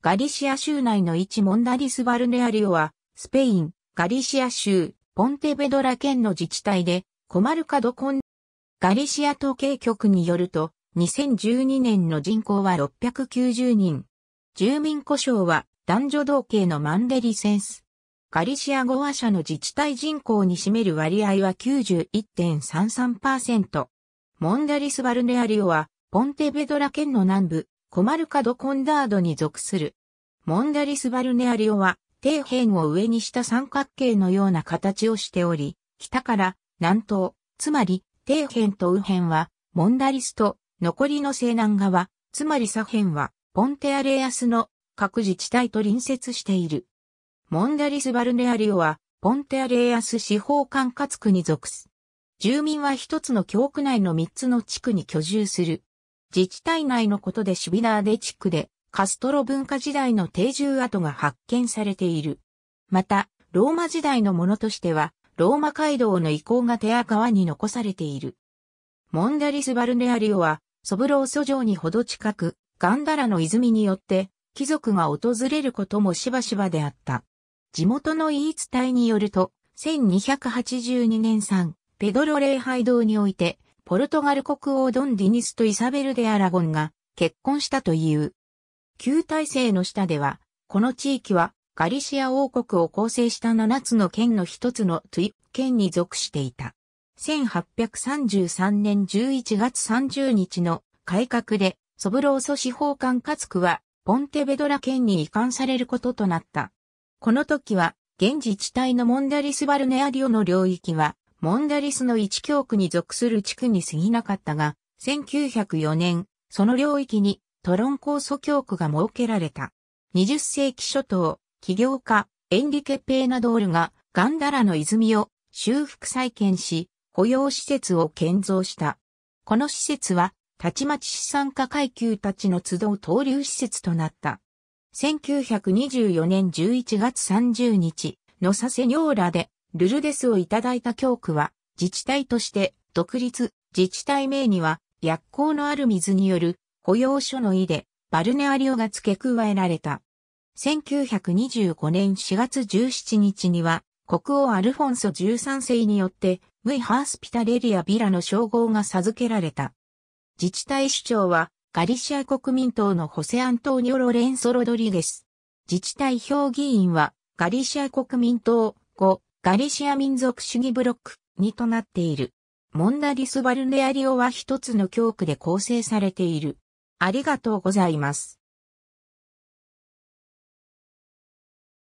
ガリシア州内の一モンダリス・バルネアリオは、スペイン、ガリシア州、ポンテベドラ県の自治体で、コマルカドコン、ガリシア統計局によると、2012年の人口は690人。住民故障は男女同系のマンデリセンス。ガリシア語話者の自治体人口に占める割合は91.33%。モンダリス・バルネアリオは、ポンテベドラ県の南部、コマルカド・コンダードに属する。モンダリス・バルネアリオは、底辺を上にした三角形のような形をしており、北から南東、つまり底辺と右辺は、モンダリスと残りの西南側、つまり左辺は、ポンテアレアスの各自治体と隣接している。モンダリス・バルネアリオは、ポンテアレアス司法管轄区に属す。住民は一つの教区内の三つの地区に居住する。自治体内のことでシビナーデ地区でカストロ文化時代の定住跡が発見されている。また、ローマ時代のものとしては、ローマ街道の遺構が手赤川に残されている。モンダリス・バルネアリオは、ソブローソ城にほど近く、ガンダラの泉によって、貴族が訪れることもしばしばであった。地元の言い伝えによると、1282年産、ペドロ礼拝堂において、ポルトガル国王ドン・ディニスとイサベル・デ・アラゴンが結婚したという。旧体制の下では、この地域はガリシア王国を構成した7つの県の一つのトゥイ県に属していた。1833年11月30日の改革で、ソブローソ司法官カツクは、ポンテベドラ県に移管されることとなった。この時は、現自治体のモンダリスバルネアリオの領域は、モンダリスの一教区に属する地区に過ぎなかったが、1904年、その領域にトロン高祖教区が設けられた。20世紀初頭、起業家、エンリケ・ペーナドールがガンダラの泉を修復再建し、保養施設を建造した。この施設は、たちまち資産家階級たちの集う投流施設となった。1924年11月30日、野佐セニョーラでルルデスをいただいた教区は、自治体として独立、自治体名には、薬効のある水による保養所の意で、バルネアリオが付け加えられた。1925年4月17日には、国王アルフォンソ13世によって、ムイ・ハースピタレリア・ビラの称号が授けられた。自治体首長は、ガリシア国民党のホセアントーニョ・ロレンソ・ロドリゲス。自治体評議員は、ガリシア国民党、5、ガリシア民族主義ブロックにとなっている。モンダリス・バルネアリオは一つの教区で構成されている。ありがとうございます。